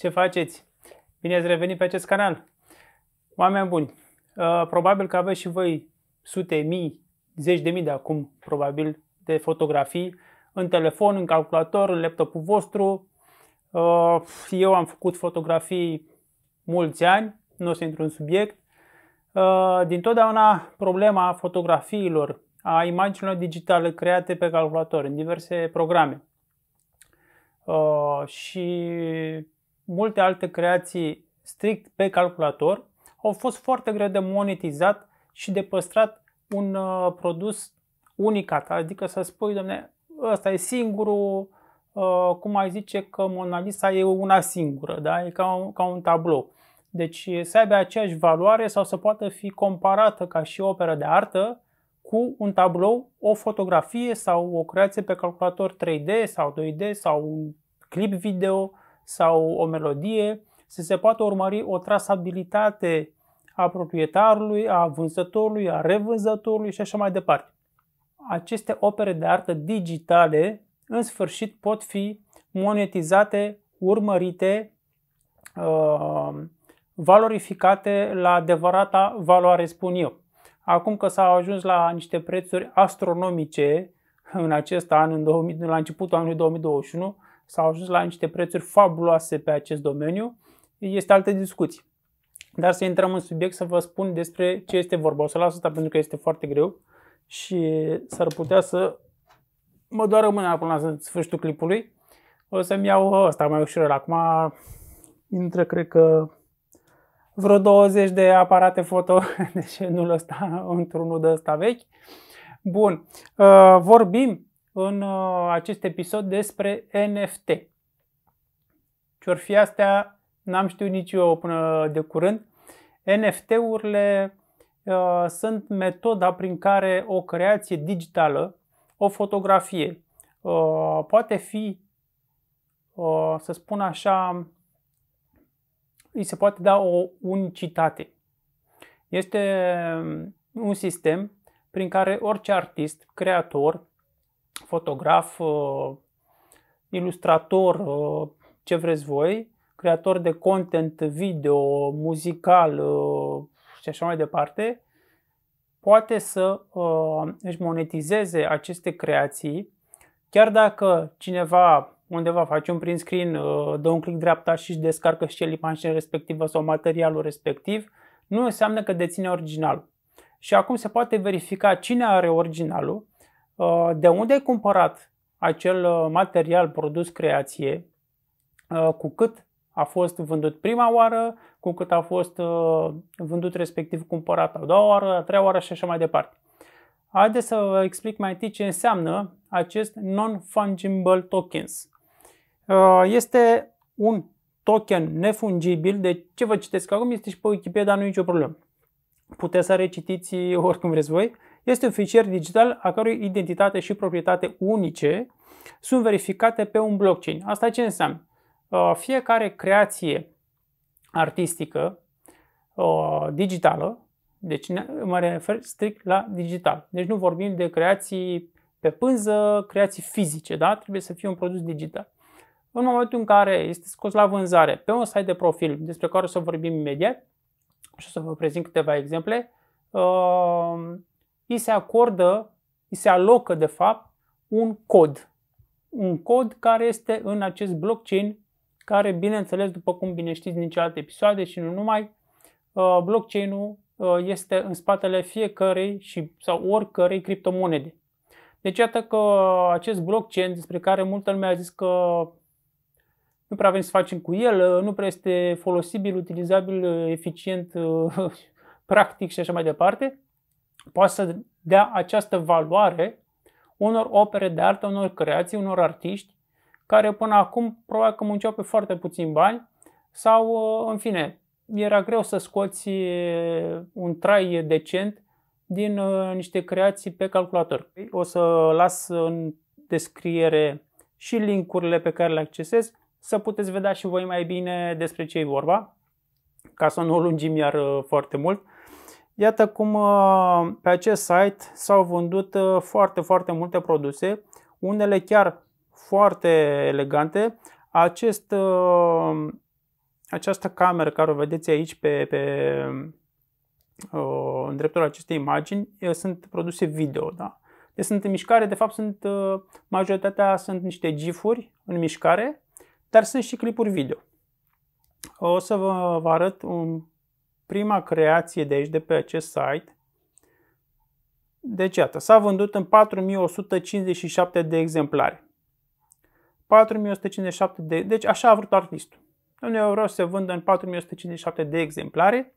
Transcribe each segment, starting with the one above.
Ce faceți? Bine ați revenit pe acest canal! Oameni buni, uh, probabil că aveți și voi sute, mii, zeci de mii de acum, probabil, de fotografii în telefon, în calculator, în laptopul vostru. Uh, eu am făcut fotografii mulți ani, nu o să intru în subiect. Uh, Din totdeauna problema fotografiilor, a imaginilor digitale create pe calculator, în diverse programe. Și multe alte creații strict pe calculator au fost foarte greu de monetizat și de păstrat un uh, produs unicat, adică să spui, domne, ăsta e singurul, uh, cum ai zice că Mona Lisa e una singură, da? e ca un, ca un tablou. Deci să aibă aceeași valoare sau să poată fi comparată ca și operă de artă cu un tablou, o fotografie sau o creație pe calculator 3D sau 2D sau un clip video, sau o melodie, să se poată urmări o trasabilitate a proprietarului, a vânzătorului, a revânzătorului și așa mai departe. Aceste opere de artă digitale, în sfârșit, pot fi monetizate, urmărite, uh, valorificate la adevărata valoare, spun eu. Acum că s-au ajuns la niște prețuri astronomice în acest an, în 2000, la începutul anului 2021, s-au ajuns la niște prețuri fabuloase pe acest domeniu, este altă discuție. Dar să intrăm în subiect să vă spun despre ce este vorba. O să las asta pentru că este foarte greu și s-ar putea să mă doar mâna până la sfârșitul clipului. O să-mi iau ăsta mai ușor. Acum intră, cred că, vreo 20 de aparate foto de genul ăsta într-unul de ăsta vechi. Bun, uh, vorbim în uh, acest episod despre NFT. Ce-or fi astea, n-am știut nici eu până de curând. NFT-urile uh, sunt metoda prin care o creație digitală, o fotografie, uh, poate fi, uh, să spun așa, îi se poate da o unicitate. Este um, un sistem prin care orice artist, creator, fotograf, uh, ilustrator, uh, ce vreți voi, creator de content video, muzical uh, și așa mai departe, poate să își monetizeze aceste creații, chiar dacă cineva undeva face un print screen, dă un click dreapta și își descarcă și el imaginea respectivă sau materialul respectiv, nu înseamnă că deține originalul. Și acum se poate verifica cine are originalul, Uh, de unde ai cumpărat acel uh, material, produs, creație, uh, cu cât a fost vândut prima oară, cu cât a fost vândut respectiv cumpărat a doua oară, a treia oară și așa mai departe. Haideți să vă explic mai întâi ce înseamnă acest non-fungible tokens. Este un token nefungibil, de ce vă citesc acum, este și pe Wikipedia, dar nu e nicio problemă. Puteți să recitiți oricum vreți voi. Este un fișier digital a cărui identitate și proprietate unice sunt verificate pe un blockchain. Asta ce înseamnă? Uh, fiecare creație artistică uh, digitală, deci mă refer strict la digital. Deci nu vorbim de creații pe pânză, creații fizice, da? Trebuie să fie un produs digital. În momentul în care este scos la vânzare pe un site de profil, despre care o să vorbim imediat și o să vă prezint câteva exemple, uh, îi se acordă, îi se alocă de fapt un cod. Un cod care este în acest blockchain, care bineînțeles, după cum bine știți din celelalte episoade și nu numai, uh, blockchain-ul uh, este în spatele fiecărei și, sau oricărei criptomonede. Deci iată că acest blockchain despre care multă lume a zis că nu prea avem să facem cu el, uh, nu prea este folosibil, utilizabil, eficient, practic și așa mai departe, poate să dea această valoare unor opere de artă, unor creații, unor artiști care până acum probabil că munceau pe foarte puțin bani sau, uh, în fine, era greu să scoți uh, un trai decent din uh, niște creații pe calculator. O să las în descriere și linkurile pe care le accesez să puteți vedea și voi mai bine despre ce e vorba, ca să nu o lungim iar foarte mult. Iată cum uh, pe acest site s-au vândut uh, foarte, foarte multe produse, unele chiar foarte elegante. Acest, uh, această cameră care o vedeți aici pe, pe, în dreptul acestei imagini sunt produse video. Da? Deci sunt în mișcare, de fapt sunt, majoritatea sunt niște gifuri în mișcare, dar sunt și clipuri video. O să vă, vă arăt un prima creație de aici, de pe acest site. Deci, iată, s-a vândut în 4157 de exemplare. 4157 de... Deci așa a vrut artistul. Nu eu vreau să se vândă în 4157 de exemplare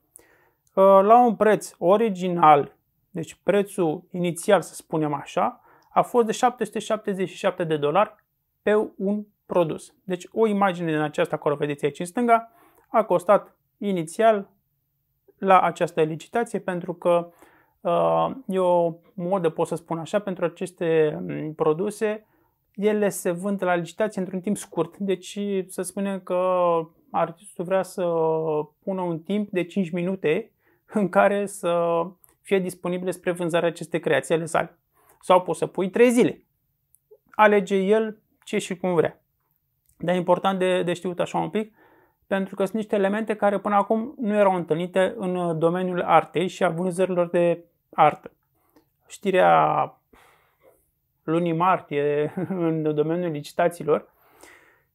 uh, la un preț original, deci prețul inițial, să spunem așa, a fost de 777 de dolari pe un produs. Deci o imagine din aceasta acolo vedeți aici în stânga a costat inițial la această licitație pentru că uh, e o modă, pot să spun așa, pentru aceste mm, produse. Ele se vând la licitație într-un timp scurt, deci să spunem că artistul vrea să pună un timp de 5 minute în care să fie disponibile spre vânzare aceste creații ale sale. Sau poți să pui 3 zile. Alege el ce și cum vrea. Dar e important de, de știut așa un pic pentru că sunt niște elemente care până acum nu erau întâlnite în uh, domeniul artei și a vânzărilor de artă. Știrea lunii martie în domeniul licitațiilor,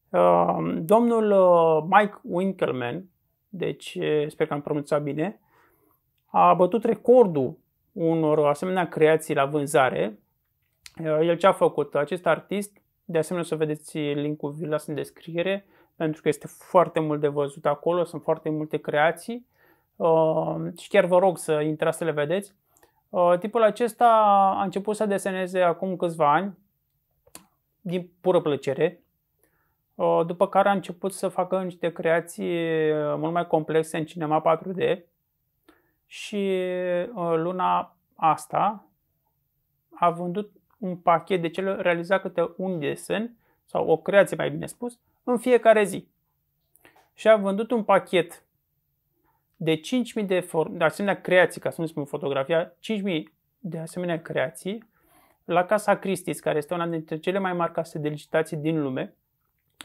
uh, domnul uh, Mike Winkelman, deci sper că am pronunțat bine, a bătut recordul unor asemenea creații la vânzare. El ce a făcut? Acest artist, de asemenea o să vedeți linkul vi las în descriere, pentru că este foarte mult de văzut acolo, sunt foarte multe creații uh, și chiar vă rog să intrați să le vedeți. Uh, tipul acesta a început să deseneze acum câțiva ani, din pură plăcere, uh, după care a început să facă niște creații uh, mult mai complexe în cinema 4D și uh, luna asta a vândut un pachet, de cele realizat câte un desen sau o creație mai bine spus, în fiecare zi. Și a vândut un pachet de 5.000 de, for- de asemenea creații, ca să nu spun fotografia, 5.000 de asemenea creații la Casa Christie's, care este una dintre cele mai mari case de licitații din lume.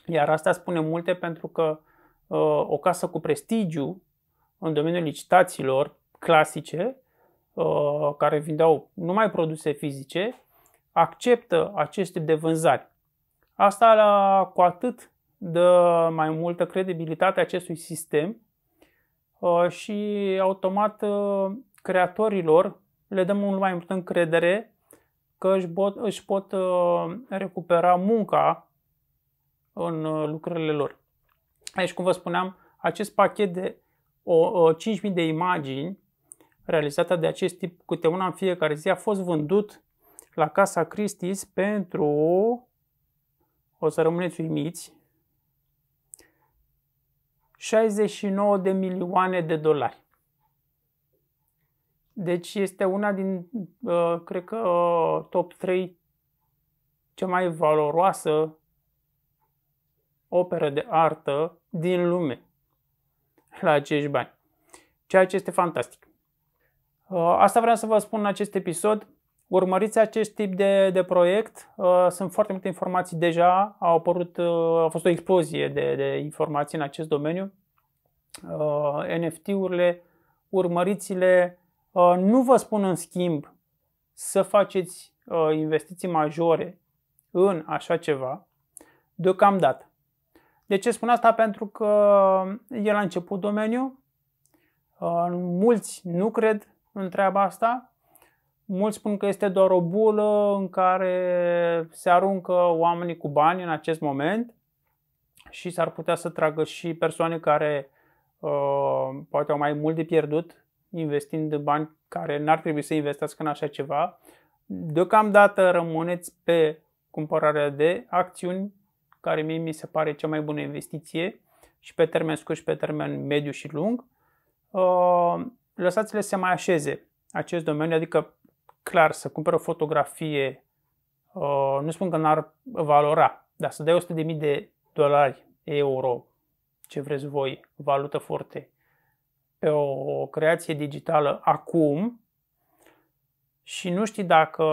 Iar asta spune multe pentru că uh, o casă cu prestigiu în domeniul licitațiilor clasice, uh, care vindeau numai produse fizice, acceptă acest tip de vânzare. Asta la, cu atât dă mai multă credibilitate acestui sistem uh, și automat uh, creatorilor le dăm mult mai multă încredere că își pot, își pot uh, recupera munca în lucrările lor. Aici, cum vă spuneam, acest pachet de 5.000 de imagini realizată de acest tip câte una în fiecare zi a fost vândut la Casa Christie's pentru, o să rămâneți uimiți, 69 de milioane de dolari. Deci este una din, uh, cred că, uh, top 3 cea mai valoroasă operă de artă din lume la acești bani. Ceea ce este fantastic. Uh, asta vreau să vă spun în acest episod. Urmăriți acest tip de, de proiect, uh, sunt foarte multe informații deja, au apărut, uh, a fost o explozie de, de informații în acest domeniu. Uh, NFT-urile, urmăriți-le, nu vă spun în schimb să faceți investiții majore în așa ceva deocamdată. De ce spun asta? Pentru că el a început domeniu, mulți nu cred în treaba asta, Mulți spun că este doar o bulă în care se aruncă oamenii cu bani în acest moment și s-ar putea să tragă și persoane care uh, poate au mai mult de pierdut investind bani care n-ar trebui să investească în așa ceva. Deocamdată rămâneți pe cumpărarea de acțiuni, care mie mi se pare cea mai bună investiție și pe termen scurt și pe termen mediu și lung. Uh, lăsați-le să mai așeze acest domeniu, adică clar să cumperi o fotografie, uh, nu spun că n-ar valora, dar să dai 100.000 de dolari, euro, ce vreți voi, valută forte, pe o, o creație digitală acum și nu știi dacă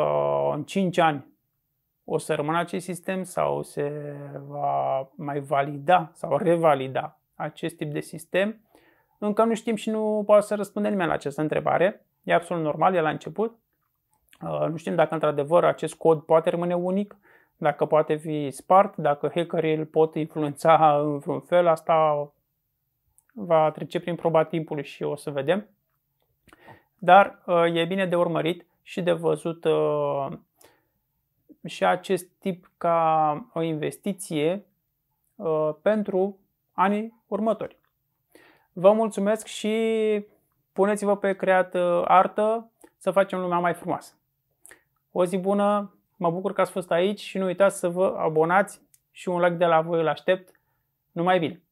în 5 ani o să rămână acest sistem sau se va mai valida sau revalida acest tip de sistem, încă nu știm și nu poate să răspunde nimeni la această întrebare. E absolut normal, e la început. Uh, nu știm dacă într-adevăr acest cod poate rămâne unic, dacă poate fi spart, dacă hackerii îl pot influența în vreun fel, asta va trece prin proba timpului și o să vedem. Dar uh, e bine de urmărit și de văzut uh, și acest tip ca o investiție pentru anii următori. Vă mulțumesc și puneți-vă pe creat artă să facem lumea mai frumoasă. O zi bună, mă bucur că ați fost aici și nu uitați să vă abonați și un like de la voi îl aștept. Numai bine!